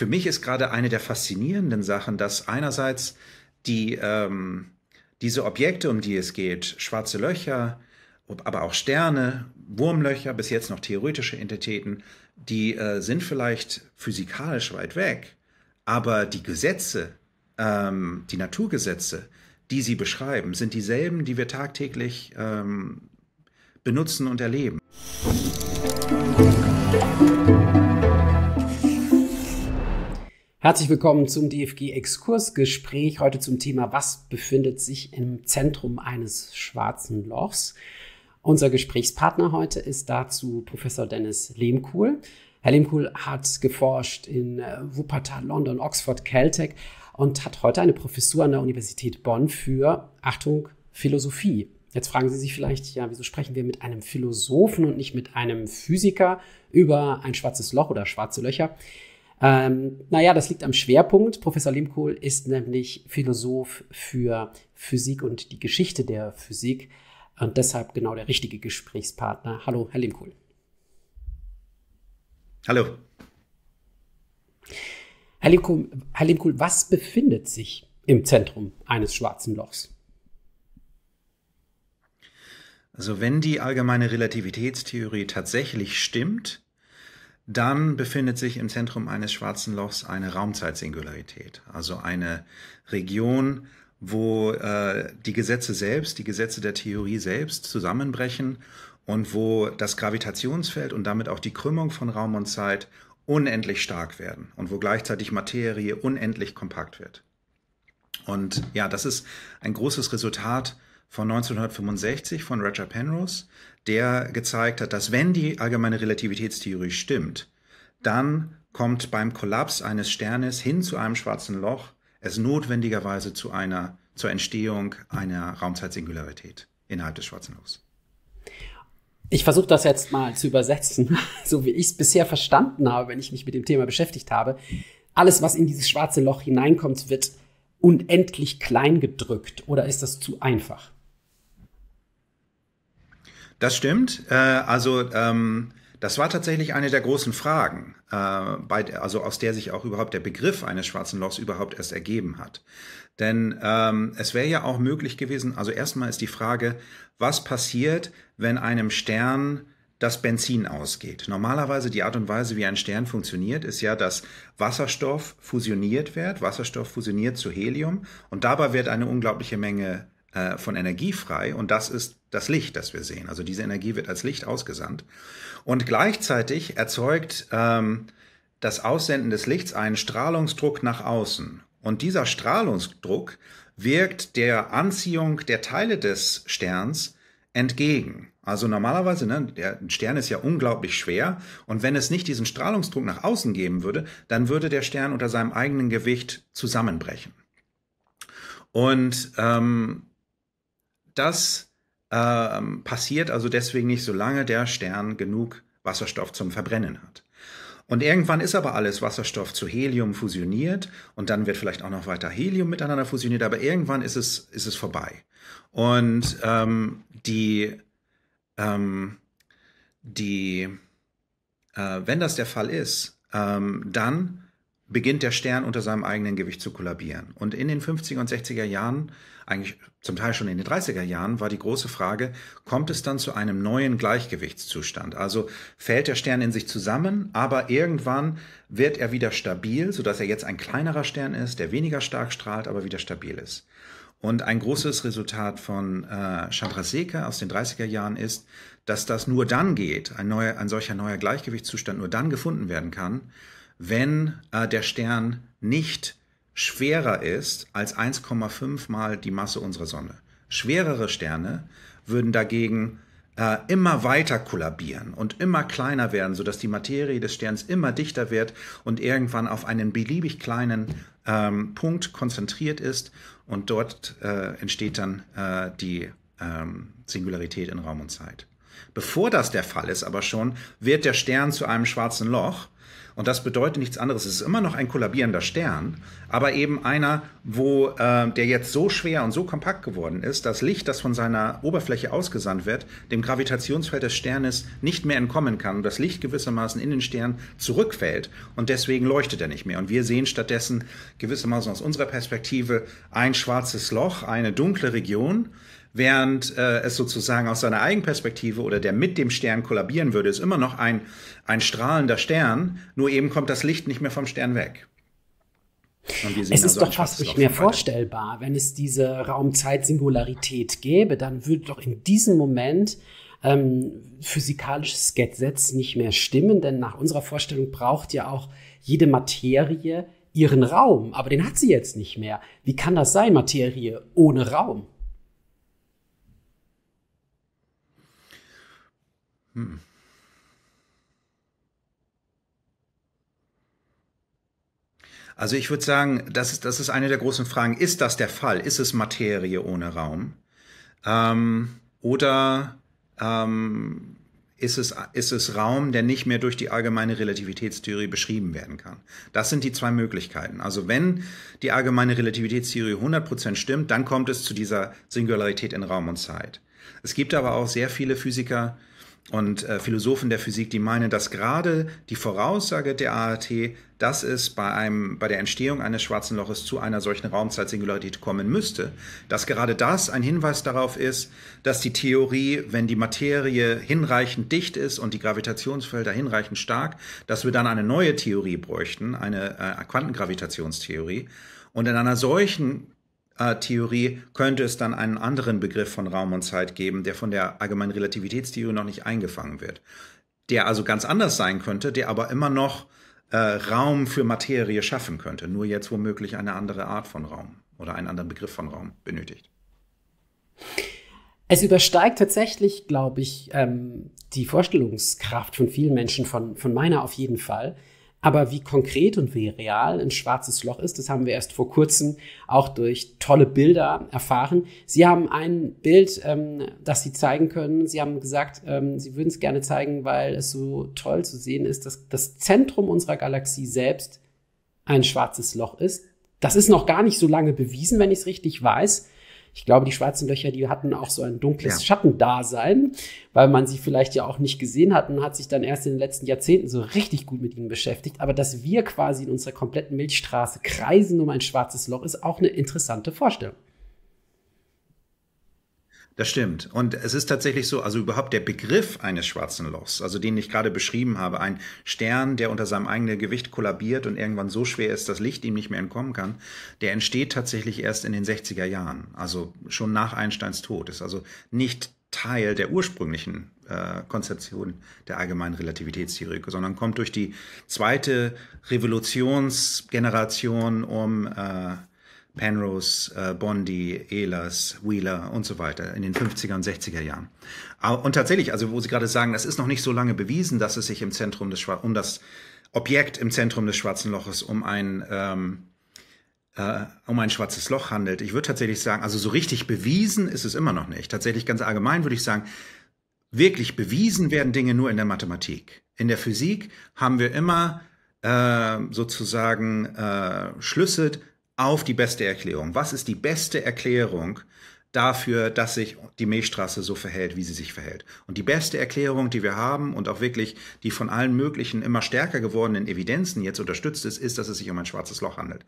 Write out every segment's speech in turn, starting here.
für mich ist gerade eine der faszinierenden Sachen, dass einerseits die, ähm, diese Objekte, um die es geht, schwarze Löcher, aber auch Sterne, Wurmlöcher, bis jetzt noch theoretische Entitäten, die äh, sind vielleicht physikalisch weit weg, aber die Gesetze, ähm, die Naturgesetze, die sie beschreiben, sind dieselben, die wir tagtäglich ähm, benutzen und erleben. Musik Herzlich willkommen zum DFG Exkursgespräch. Heute zum Thema, was befindet sich im Zentrum eines schwarzen Lochs? Unser Gesprächspartner heute ist dazu Professor Dennis Lehmkuhl. Herr Lehmkuhl hat geforscht in äh, Wuppertal, London, Oxford, Caltech und hat heute eine Professur an der Universität Bonn für, Achtung, Philosophie. Jetzt fragen Sie sich vielleicht, ja, wieso sprechen wir mit einem Philosophen und nicht mit einem Physiker über ein schwarzes Loch oder schwarze Löcher? Ähm, naja, das liegt am Schwerpunkt. Professor Lehmkohl ist nämlich Philosoph für Physik und die Geschichte der Physik und deshalb genau der richtige Gesprächspartner. Hallo, Herr Lehmkohl. Hallo. Herr Lehmkohl, Herr Lehmkohl, was befindet sich im Zentrum eines schwarzen Lochs? Also wenn die allgemeine Relativitätstheorie tatsächlich stimmt, dann befindet sich im Zentrum eines schwarzen Lochs eine Raumzeitsingularität, also eine Region, wo äh, die Gesetze selbst, die Gesetze der Theorie selbst zusammenbrechen und wo das Gravitationsfeld und damit auch die Krümmung von Raum und Zeit unendlich stark werden und wo gleichzeitig Materie unendlich kompakt wird. Und ja, das ist ein großes Resultat von 1965 von Roger Penrose, der gezeigt hat, dass wenn die allgemeine Relativitätstheorie stimmt, dann kommt beim Kollaps eines Sternes hin zu einem schwarzen Loch es notwendigerweise zu einer zur Entstehung einer Raumzeitsingularität innerhalb des schwarzen Lochs. Ich versuche das jetzt mal zu übersetzen, so wie ich es bisher verstanden habe, wenn ich mich mit dem Thema beschäftigt habe. Alles, was in dieses schwarze Loch hineinkommt, wird unendlich klein gedrückt oder ist das zu einfach? Das stimmt. Äh, also ähm, das war tatsächlich eine der großen Fragen, äh, bei, also aus der sich auch überhaupt der Begriff eines schwarzen Lochs überhaupt erst ergeben hat. Denn ähm, es wäre ja auch möglich gewesen, also erstmal ist die Frage, was passiert, wenn einem Stern das Benzin ausgeht. Normalerweise die Art und Weise, wie ein Stern funktioniert, ist ja, dass Wasserstoff fusioniert wird. Wasserstoff fusioniert zu Helium und dabei wird eine unglaubliche Menge äh, von Energie frei und das ist das Licht, das wir sehen. Also diese Energie wird als Licht ausgesandt und gleichzeitig erzeugt ähm, das Aussenden des Lichts einen Strahlungsdruck nach außen und dieser Strahlungsdruck wirkt der Anziehung der Teile des Sterns entgegen. Also normalerweise, ne, der Stern ist ja unglaublich schwer und wenn es nicht diesen Strahlungsdruck nach außen geben würde, dann würde der Stern unter seinem eigenen Gewicht zusammenbrechen. Und ähm, das ähm, passiert also deswegen nicht, solange der Stern genug Wasserstoff zum Verbrennen hat. Und irgendwann ist aber alles Wasserstoff zu Helium fusioniert und dann wird vielleicht auch noch weiter Helium miteinander fusioniert, aber irgendwann ist es, ist es vorbei. Und ähm, die, ähm, die äh, wenn das der Fall ist, ähm, dann beginnt der Stern unter seinem eigenen Gewicht zu kollabieren. Und in den 50er und 60er Jahren eigentlich zum Teil schon in den 30er Jahren, war die große Frage, kommt es dann zu einem neuen Gleichgewichtszustand? Also fällt der Stern in sich zusammen, aber irgendwann wird er wieder stabil, sodass er jetzt ein kleinerer Stern ist, der weniger stark strahlt, aber wieder stabil ist. Und ein großes Resultat von äh, Chandrasekhar aus den 30er Jahren ist, dass das nur dann geht, ein, neuer, ein solcher neuer Gleichgewichtszustand nur dann gefunden werden kann, wenn äh, der Stern nicht schwerer ist als 1,5 mal die Masse unserer Sonne. Schwerere Sterne würden dagegen äh, immer weiter kollabieren und immer kleiner werden, sodass die Materie des Sterns immer dichter wird und irgendwann auf einen beliebig kleinen ähm, Punkt konzentriert ist und dort äh, entsteht dann äh, die ähm, Singularität in Raum und Zeit. Bevor das der Fall ist, aber schon, wird der Stern zu einem schwarzen Loch und das bedeutet nichts anderes. Es ist immer noch ein kollabierender Stern, aber eben einer, wo äh, der jetzt so schwer und so kompakt geworden ist, dass Licht, das von seiner Oberfläche ausgesandt wird, dem Gravitationsfeld des Sternes nicht mehr entkommen kann und das Licht gewissermaßen in den Stern zurückfällt und deswegen leuchtet er nicht mehr. Und wir sehen stattdessen gewissermaßen aus unserer Perspektive ein schwarzes Loch, eine dunkle Region, während äh, es sozusagen aus seiner Eigenperspektive oder der mit dem Stern kollabieren würde, ist immer noch ein, ein strahlender Stern, nur eben kommt das Licht nicht mehr vom Stern weg. Es ist also doch fast nicht mehr vorstellbar, wenn es diese Raumzeit-Singularität gäbe, dann würde doch in diesem Moment ähm, physikalisches Gesetz nicht mehr stimmen, denn nach unserer Vorstellung braucht ja auch jede Materie ihren Raum, aber den hat sie jetzt nicht mehr. Wie kann das sein, Materie ohne Raum? Hm. Also ich würde sagen, das ist, das ist eine der großen Fragen. Ist das der Fall? Ist es Materie ohne Raum? Ähm, oder ähm, ist, es, ist es Raum, der nicht mehr durch die allgemeine Relativitätstheorie beschrieben werden kann? Das sind die zwei Möglichkeiten. Also wenn die allgemeine Relativitätstheorie 100% stimmt, dann kommt es zu dieser Singularität in Raum und Zeit. Es gibt aber auch sehr viele Physiker, äh, und äh, Philosophen der Physik, die meinen, dass gerade die Voraussage der ART, dass es bei, einem, bei der Entstehung eines schwarzen Loches zu einer solchen Raumzeitsingularität kommen müsste, dass gerade das ein Hinweis darauf ist, dass die Theorie, wenn die Materie hinreichend dicht ist und die Gravitationsfelder hinreichend stark, dass wir dann eine neue Theorie bräuchten, eine äh, Quantengravitationstheorie. Und in einer solchen Theorie könnte es dann einen anderen Begriff von Raum und Zeit geben, der von der allgemeinen Relativitätstheorie noch nicht eingefangen wird. Der also ganz anders sein könnte, der aber immer noch äh, Raum für Materie schaffen könnte, nur jetzt womöglich eine andere Art von Raum oder einen anderen Begriff von Raum benötigt. Es übersteigt tatsächlich, glaube ich, ähm, die Vorstellungskraft von vielen Menschen, von, von meiner auf jeden Fall, aber wie konkret und wie real ein schwarzes Loch ist, das haben wir erst vor kurzem auch durch tolle Bilder erfahren. Sie haben ein Bild, ähm, das Sie zeigen können. Sie haben gesagt, ähm, Sie würden es gerne zeigen, weil es so toll zu sehen ist, dass das Zentrum unserer Galaxie selbst ein schwarzes Loch ist. Das ist noch gar nicht so lange bewiesen, wenn ich es richtig weiß. Ich glaube, die schwarzen Löcher, die hatten auch so ein dunkles ja. Schattendasein, weil man sie vielleicht ja auch nicht gesehen hat und hat sich dann erst in den letzten Jahrzehnten so richtig gut mit ihnen beschäftigt. Aber dass wir quasi in unserer kompletten Milchstraße kreisen um ein schwarzes Loch, ist auch eine interessante Vorstellung. Das stimmt. Und es ist tatsächlich so, also überhaupt der Begriff eines schwarzen Lochs, also den ich gerade beschrieben habe, ein Stern, der unter seinem eigenen Gewicht kollabiert und irgendwann so schwer ist, dass Licht ihm nicht mehr entkommen kann, der entsteht tatsächlich erst in den 60er Jahren, also schon nach Einsteins Tod, ist also nicht Teil der ursprünglichen äh, Konzeption der allgemeinen Relativitätstheorie, sondern kommt durch die zweite Revolutionsgeneration um äh, Penrose, äh, Bondi, Ehlers, Wheeler und so weiter in den 50er und 60er Jahren. Und tatsächlich, also wo Sie gerade sagen, das ist noch nicht so lange bewiesen, dass es sich im Zentrum des Schwarzen, um das Objekt im Zentrum des Schwarzen Loches, um ein, ähm, äh, um ein schwarzes Loch handelt. Ich würde tatsächlich sagen, also so richtig bewiesen ist es immer noch nicht. Tatsächlich ganz allgemein würde ich sagen, wirklich bewiesen werden Dinge nur in der Mathematik. In der Physik haben wir immer äh, sozusagen äh, Schlüsse, auf die beste Erklärung. Was ist die beste Erklärung dafür, dass sich die Milchstraße so verhält, wie sie sich verhält? Und die beste Erklärung, die wir haben und auch wirklich die von allen möglichen immer stärker gewordenen Evidenzen jetzt unterstützt ist, ist, dass es sich um ein schwarzes Loch handelt.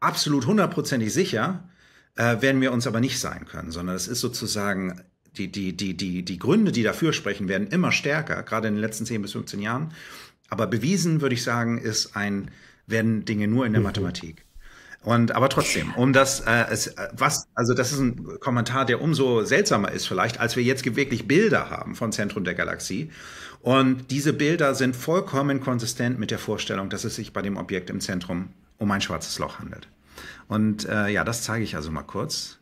Absolut hundertprozentig sicher äh, werden wir uns aber nicht sein können, sondern es ist sozusagen die, die, die, die, die Gründe, die dafür sprechen, werden immer stärker, gerade in den letzten 10 bis 15 Jahren. Aber bewiesen, würde ich sagen, ist ein, werden Dinge nur in der mhm. Mathematik. Und aber trotzdem, um das, äh, es, äh, was, also das ist ein Kommentar, der umso seltsamer ist vielleicht, als wir jetzt wirklich Bilder haben von Zentrum der Galaxie. Und diese Bilder sind vollkommen konsistent mit der Vorstellung, dass es sich bei dem Objekt im Zentrum um ein schwarzes Loch handelt. Und äh, ja, das zeige ich also mal kurz.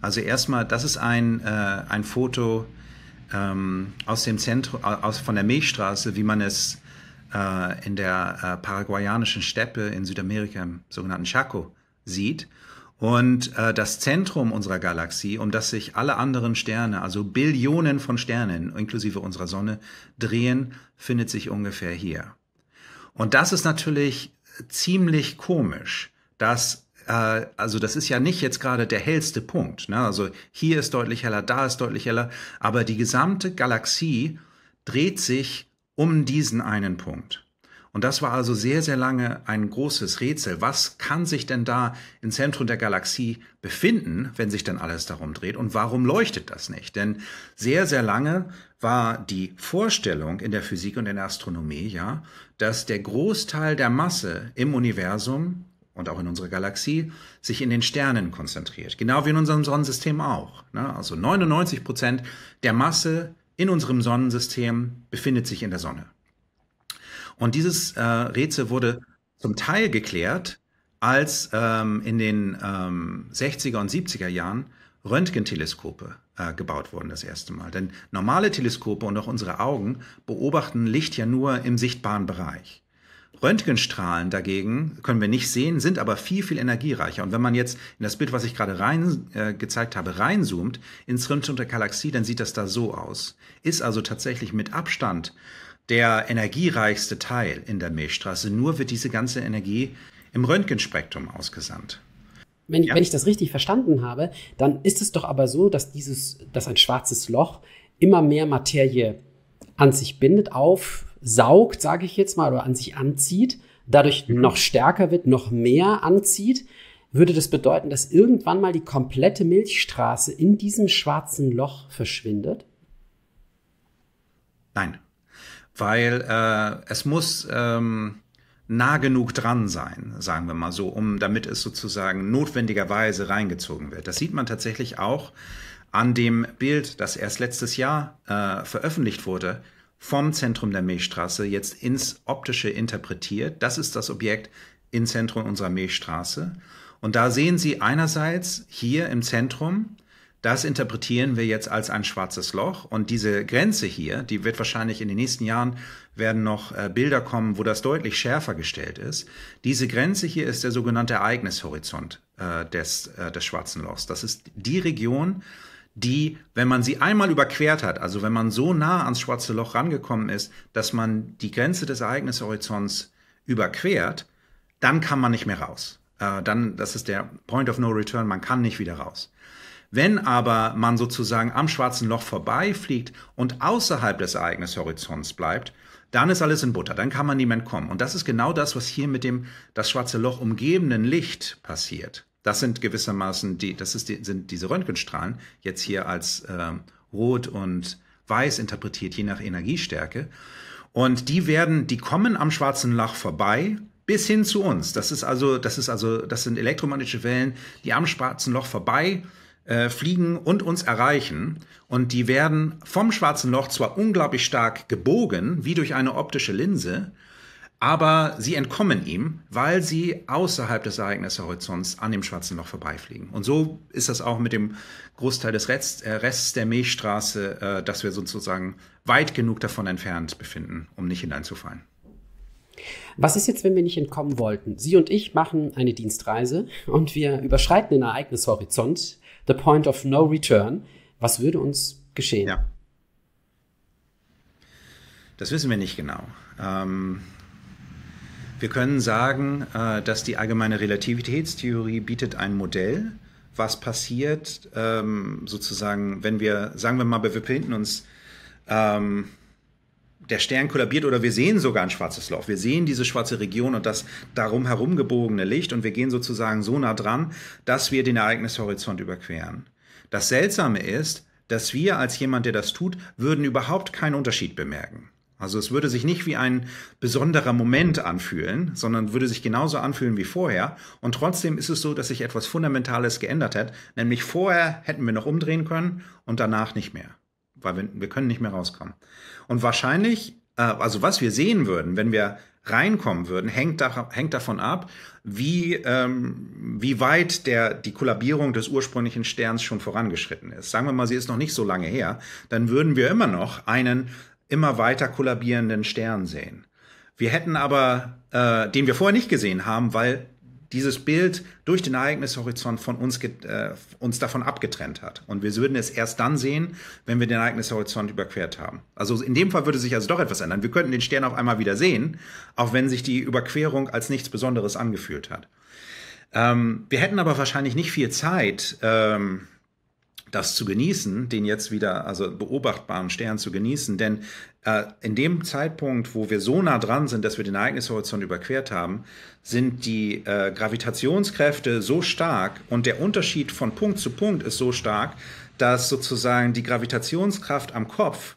Also erstmal, das ist ein, äh, ein Foto ähm, aus dem Zentrum, aus, von der Milchstraße, wie man es äh, in der äh, paraguayanischen Steppe in Südamerika, im sogenannten Chaco, sieht. Und äh, das Zentrum unserer Galaxie, um das sich alle anderen Sterne, also Billionen von Sternen, inklusive unserer Sonne, drehen, findet sich ungefähr hier. Und das ist natürlich ziemlich komisch, dass äh, also das ist ja nicht jetzt gerade der hellste Punkt. Ne? Also hier ist deutlich heller, da ist deutlich heller, aber die gesamte Galaxie dreht sich um diesen einen Punkt. Und das war also sehr, sehr lange ein großes Rätsel. Was kann sich denn da im Zentrum der Galaxie befinden, wenn sich denn alles darum dreht? Und warum leuchtet das nicht? Denn sehr, sehr lange war die Vorstellung in der Physik und in der Astronomie ja, dass der Großteil der Masse im Universum und auch in unserer Galaxie sich in den Sternen konzentriert. Genau wie in unserem Sonnensystem auch. Ne? Also 99 Prozent der Masse in unserem Sonnensystem befindet sich in der Sonne. Und dieses äh, Rätsel wurde zum Teil geklärt, als ähm, in den ähm, 60er und 70er Jahren Röntgenteleskope äh, gebaut wurden das erste Mal. Denn normale Teleskope und auch unsere Augen beobachten Licht ja nur im sichtbaren Bereich. Röntgenstrahlen dagegen können wir nicht sehen, sind aber viel, viel energiereicher. Und wenn man jetzt in das Bild, was ich gerade rein äh, gezeigt habe, reinzoomt ins Röntgen der Galaxie, dann sieht das da so aus. Ist also tatsächlich mit Abstand der energiereichste Teil in der Milchstraße. Nur wird diese ganze Energie im Röntgenspektrum ausgesandt. Wenn, ja. wenn ich das richtig verstanden habe, dann ist es doch aber so, dass dieses, dass ein schwarzes Loch immer mehr Materie an sich bindet, auf saugt, sage ich jetzt mal, oder an sich anzieht, dadurch mhm. noch stärker wird, noch mehr anzieht, würde das bedeuten, dass irgendwann mal die komplette Milchstraße in diesem schwarzen Loch verschwindet? Nein, weil äh, es muss ähm, nah genug dran sein, sagen wir mal so, um damit es sozusagen notwendigerweise reingezogen wird. Das sieht man tatsächlich auch an dem Bild, das erst letztes Jahr äh, veröffentlicht wurde vom Zentrum der Milchstraße jetzt ins Optische interpretiert. Das ist das Objekt im Zentrum unserer Milchstraße. Und da sehen Sie einerseits hier im Zentrum, das interpretieren wir jetzt als ein schwarzes Loch. Und diese Grenze hier, die wird wahrscheinlich in den nächsten Jahren werden noch äh, Bilder kommen, wo das deutlich schärfer gestellt ist. Diese Grenze hier ist der sogenannte Ereignishorizont äh, des, äh, des schwarzen Lochs. Das ist die Region, die, wenn man sie einmal überquert hat, also wenn man so nah ans schwarze Loch rangekommen ist, dass man die Grenze des Ereignishorizonts überquert, dann kann man nicht mehr raus. Äh, dann, das ist der Point of No Return, man kann nicht wieder raus. Wenn aber man sozusagen am schwarzen Loch vorbeifliegt und außerhalb des Ereignishorizonts bleibt, dann ist alles in Butter, dann kann man niemand kommen. Und das ist genau das, was hier mit dem das schwarze Loch umgebenden Licht passiert. Das sind gewissermaßen die, das ist die, sind diese Röntgenstrahlen jetzt hier als äh, rot und weiß interpretiert, je nach Energiestärke. Und die werden, die kommen am schwarzen Lach vorbei bis hin zu uns. Das ist also, das ist also, das sind elektromagnetische Wellen, die am schwarzen Loch vorbei äh, fliegen und uns erreichen. Und die werden vom schwarzen Loch zwar unglaublich stark gebogen, wie durch eine optische Linse, aber sie entkommen ihm, weil sie außerhalb des Ereignishorizonts an dem schwarzen Loch vorbeifliegen. Und so ist das auch mit dem Großteil des Rest, äh, Rests der Milchstraße, äh, dass wir sozusagen weit genug davon entfernt befinden, um nicht hineinzufallen. Was ist jetzt, wenn wir nicht entkommen wollten? Sie und ich machen eine Dienstreise und wir überschreiten den Ereignishorizont, the point of no return. Was würde uns geschehen? Ja. Das wissen wir nicht genau. Ähm, wir können sagen, äh, dass die allgemeine Relativitätstheorie bietet ein Modell, was passiert, ähm, sozusagen, wenn wir, sagen wir mal, wir befinden uns, ähm, der Stern kollabiert oder wir sehen sogar ein schwarzes Loch. Wir sehen diese schwarze Region und das darum herumgebogene Licht und wir gehen sozusagen so nah dran, dass wir den Ereignishorizont überqueren. Das Seltsame ist, dass wir als jemand, der das tut, würden überhaupt keinen Unterschied bemerken. Also es würde sich nicht wie ein besonderer Moment anfühlen, sondern würde sich genauso anfühlen wie vorher. Und trotzdem ist es so, dass sich etwas Fundamentales geändert hat. Nämlich vorher hätten wir noch umdrehen können und danach nicht mehr. Weil wir, wir können nicht mehr rauskommen. Und wahrscheinlich, äh, also was wir sehen würden, wenn wir reinkommen würden, hängt, da, hängt davon ab, wie, ähm, wie weit der, die Kollabierung des ursprünglichen Sterns schon vorangeschritten ist. Sagen wir mal, sie ist noch nicht so lange her, dann würden wir immer noch einen immer weiter kollabierenden Stern sehen. Wir hätten aber, äh, den wir vorher nicht gesehen haben, weil dieses Bild durch den Ereignishorizont von uns, äh, uns davon abgetrennt hat. Und wir würden es erst dann sehen, wenn wir den Ereignishorizont überquert haben. Also in dem Fall würde sich also doch etwas ändern. Wir könnten den Stern auf einmal wieder sehen, auch wenn sich die Überquerung als nichts Besonderes angefühlt hat. Ähm, wir hätten aber wahrscheinlich nicht viel Zeit, ähm, das zu genießen, den jetzt wieder, also beobachtbaren Stern zu genießen. Denn äh, in dem Zeitpunkt, wo wir so nah dran sind, dass wir den Ereignishorizont überquert haben, sind die äh, Gravitationskräfte so stark und der Unterschied von Punkt zu Punkt ist so stark, dass sozusagen die Gravitationskraft am Kopf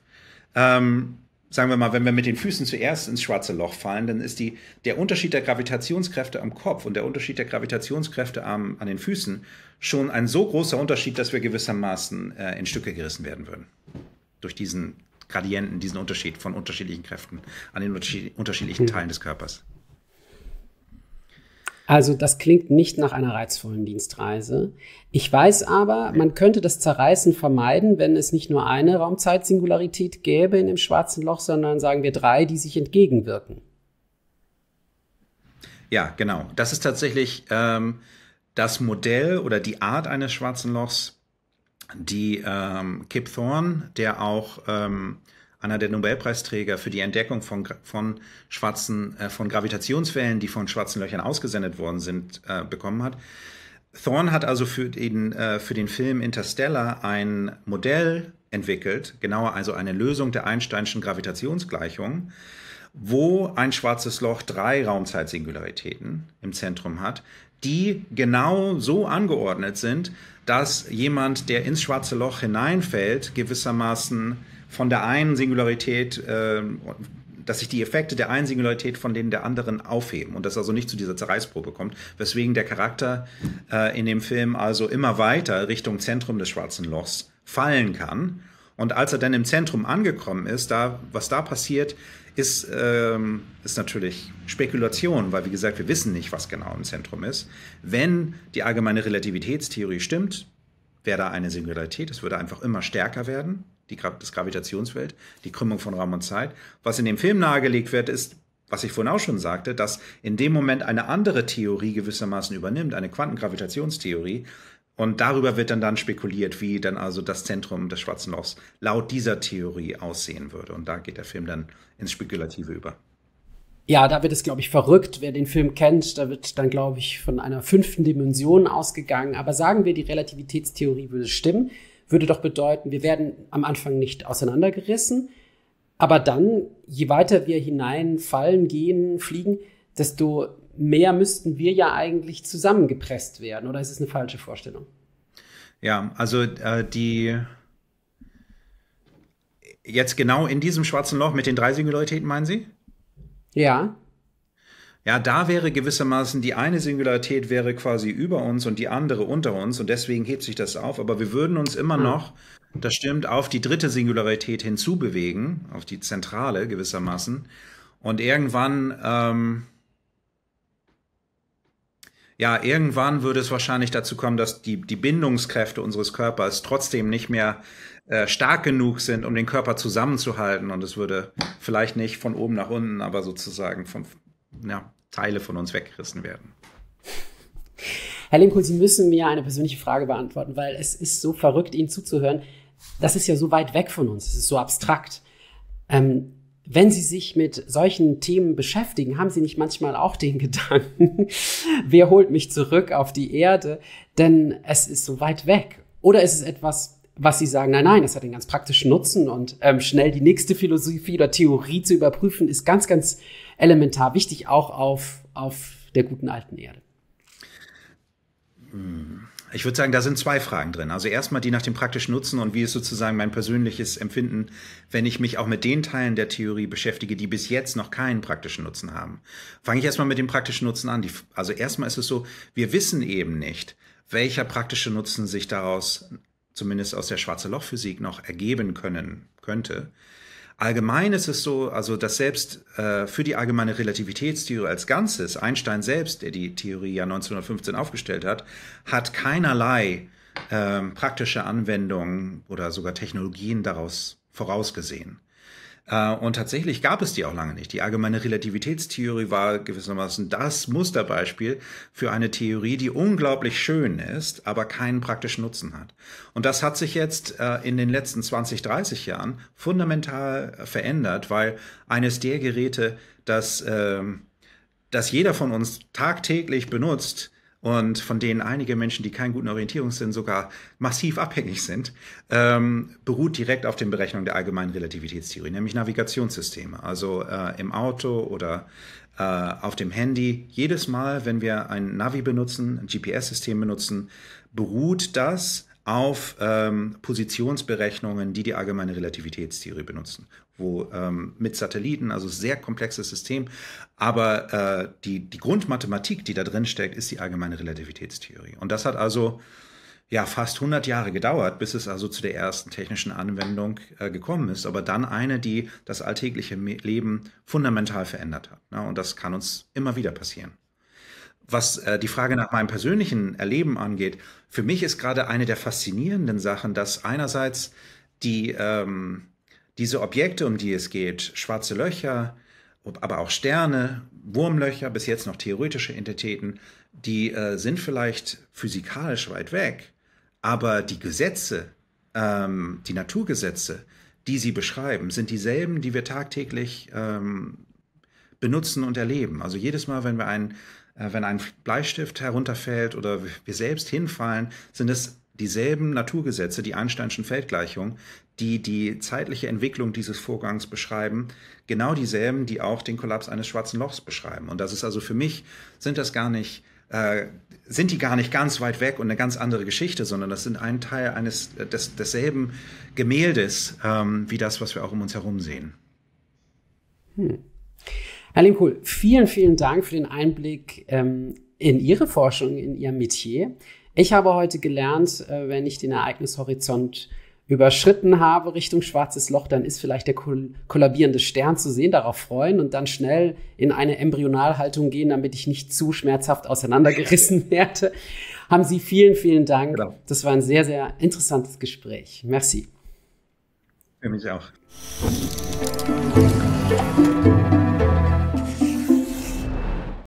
ähm, sagen wir mal, wenn wir mit den Füßen zuerst ins schwarze Loch fallen, dann ist die, der Unterschied der Gravitationskräfte am Kopf und der Unterschied der Gravitationskräfte am, an den Füßen schon ein so großer Unterschied, dass wir gewissermaßen äh, in Stücke gerissen werden würden. Durch diesen Gradienten, diesen Unterschied von unterschiedlichen Kräften an den unterschiedlichen Teilen des Körpers. Also das klingt nicht nach einer reizvollen Dienstreise. Ich weiß aber, man könnte das Zerreißen vermeiden, wenn es nicht nur eine Raumzeitsingularität gäbe in dem schwarzen Loch, sondern sagen wir drei, die sich entgegenwirken. Ja, genau. Das ist tatsächlich ähm, das Modell oder die Art eines schwarzen Lochs, die ähm, Kip Thorne, der auch ähm, einer der Nobelpreisträger für die Entdeckung von, von schwarzen, äh, von Gravitationswellen, die von schwarzen Löchern ausgesendet worden sind, äh, bekommen hat. Thorne hat also für den, äh, für den Film Interstellar ein Modell entwickelt, genauer also eine Lösung der Einsteinschen Gravitationsgleichung, wo ein schwarzes Loch drei Raumzeitsingularitäten im Zentrum hat, die genau so angeordnet sind, dass jemand, der ins schwarze Loch hineinfällt, gewissermaßen von der einen Singularität, äh, dass sich die Effekte der einen Singularität von denen der anderen aufheben und das also nicht zu dieser Zerreißprobe kommt, weswegen der Charakter äh, in dem Film also immer weiter Richtung Zentrum des schwarzen Lochs fallen kann. Und als er dann im Zentrum angekommen ist, da, was da passiert, ist, ähm, ist natürlich Spekulation, weil wie gesagt, wir wissen nicht, was genau im Zentrum ist. Wenn die allgemeine Relativitätstheorie stimmt, wäre da eine Singularität, es würde einfach immer stärker werden die, das Gravitationsfeld, die Krümmung von Raum und Zeit. Was in dem Film nahegelegt wird, ist, was ich vorhin auch schon sagte, dass in dem Moment eine andere Theorie gewissermaßen übernimmt, eine Quantengravitationstheorie. Und darüber wird dann dann spekuliert, wie dann also das Zentrum des Schwarzen Lochs laut dieser Theorie aussehen würde. Und da geht der Film dann ins Spekulative über. Ja, da wird es, glaube ich, verrückt. Wer den Film kennt, da wird dann, glaube ich, von einer fünften Dimension ausgegangen. Aber sagen wir, die Relativitätstheorie würde stimmen, würde doch bedeuten, wir werden am Anfang nicht auseinandergerissen, aber dann, je weiter wir hineinfallen, gehen, fliegen, desto mehr müssten wir ja eigentlich zusammengepresst werden. Oder ist es eine falsche Vorstellung? Ja, also äh, die jetzt genau in diesem schwarzen Loch mit den drei Singularitäten, meinen Sie? Ja. Ja, da wäre gewissermaßen die eine Singularität wäre quasi über uns und die andere unter uns und deswegen hebt sich das auf. Aber wir würden uns immer hm. noch, das stimmt, auf die dritte Singularität hinzubewegen, auf die zentrale gewissermaßen. Und irgendwann, ähm, ja, irgendwann würde es wahrscheinlich dazu kommen, dass die, die Bindungskräfte unseres Körpers trotzdem nicht mehr äh, stark genug sind, um den Körper zusammenzuhalten. Und es würde vielleicht nicht von oben nach unten, aber sozusagen von, ja, Teile von uns weggerissen werden. Herr Lemko, Sie müssen mir eine persönliche Frage beantworten, weil es ist so verrückt, Ihnen zuzuhören. Das ist ja so weit weg von uns, es ist so abstrakt. Ähm, wenn Sie sich mit solchen Themen beschäftigen, haben Sie nicht manchmal auch den Gedanken, wer holt mich zurück auf die Erde? Denn es ist so weit weg. Oder ist es etwas was sie sagen, nein, nein, das hat einen ganz praktischen Nutzen und ähm, schnell die nächste Philosophie oder Theorie zu überprüfen, ist ganz, ganz elementar wichtig, auch auf, auf der guten alten Erde. Hm. Ich würde sagen, da sind zwei Fragen drin. Also erstmal die nach dem praktischen Nutzen und wie ist sozusagen mein persönliches Empfinden, wenn ich mich auch mit den Teilen der Theorie beschäftige, die bis jetzt noch keinen praktischen Nutzen haben. Fange ich erstmal mit dem praktischen Nutzen an. Die, also erstmal ist es so, wir wissen eben nicht, welcher praktische Nutzen sich daraus zumindest aus der Schwarze Lochphysik noch ergeben können könnte. Allgemein ist es so, also dass selbst äh, für die allgemeine Relativitätstheorie als Ganzes, Einstein selbst, der die Theorie ja 1915 aufgestellt hat, hat keinerlei äh, praktische Anwendungen oder sogar Technologien daraus vorausgesehen. Äh, und tatsächlich gab es die auch lange nicht. Die allgemeine Relativitätstheorie war gewissermaßen das Musterbeispiel für eine Theorie, die unglaublich schön ist, aber keinen praktischen Nutzen hat. Und das hat sich jetzt äh, in den letzten 20, 30 Jahren fundamental äh, verändert, weil eines der Geräte, das, ähm, das jeder von uns tagtäglich benutzt, und von denen einige Menschen, die keinen guten Orientierungssinn sogar massiv abhängig sind, ähm, beruht direkt auf den Berechnungen der allgemeinen Relativitätstheorie, nämlich Navigationssysteme. Also äh, im Auto oder äh, auf dem Handy. Jedes Mal, wenn wir ein Navi benutzen, ein GPS-System benutzen, beruht das auf ähm, Positionsberechnungen, die die allgemeine Relativitätstheorie benutzen, wo ähm, mit Satelliten, also sehr komplexes System, aber äh, die, die Grundmathematik, die da drin steckt, ist die allgemeine Relativitätstheorie. Und das hat also ja fast 100 Jahre gedauert, bis es also zu der ersten technischen Anwendung äh, gekommen ist, aber dann eine, die das alltägliche Leben fundamental verändert hat. Ne? Und das kann uns immer wieder passieren. Was äh, die Frage nach meinem persönlichen Erleben angeht, für mich ist gerade eine der faszinierenden Sachen, dass einerseits die, ähm, diese Objekte, um die es geht, schwarze Löcher, aber auch Sterne, Wurmlöcher, bis jetzt noch theoretische Entitäten, die äh, sind vielleicht physikalisch weit weg, aber die Gesetze, ähm, die Naturgesetze, die sie beschreiben, sind dieselben, die wir tagtäglich ähm, benutzen und erleben. Also jedes Mal, wenn wir einen äh, wenn ein Bleistift herunterfällt oder wir selbst hinfallen, sind es dieselben Naturgesetze, die Einsteinschen Feldgleichungen, die die zeitliche Entwicklung dieses Vorgangs beschreiben, genau dieselben, die auch den Kollaps eines schwarzen Lochs beschreiben. Und das ist also für mich, sind das gar nicht, äh, sind die gar nicht ganz weit weg und eine ganz andere Geschichte, sondern das sind ein Teil eines äh, des, desselben Gemäldes, ähm, wie das, was wir auch um uns herum sehen. Hm. Herr Lehmkohl, vielen, vielen Dank für den Einblick ähm, in Ihre Forschung, in Ihr Metier. Ich habe heute gelernt, äh, wenn ich den Ereignishorizont überschritten habe Richtung schwarzes Loch, dann ist vielleicht der kol kollabierende Stern zu sehen, darauf freuen und dann schnell in eine Embryonalhaltung gehen, damit ich nicht zu schmerzhaft auseinandergerissen werde. Haben Sie vielen, vielen Dank. Genau. Das war ein sehr, sehr interessantes Gespräch. Merci. Für mich auch.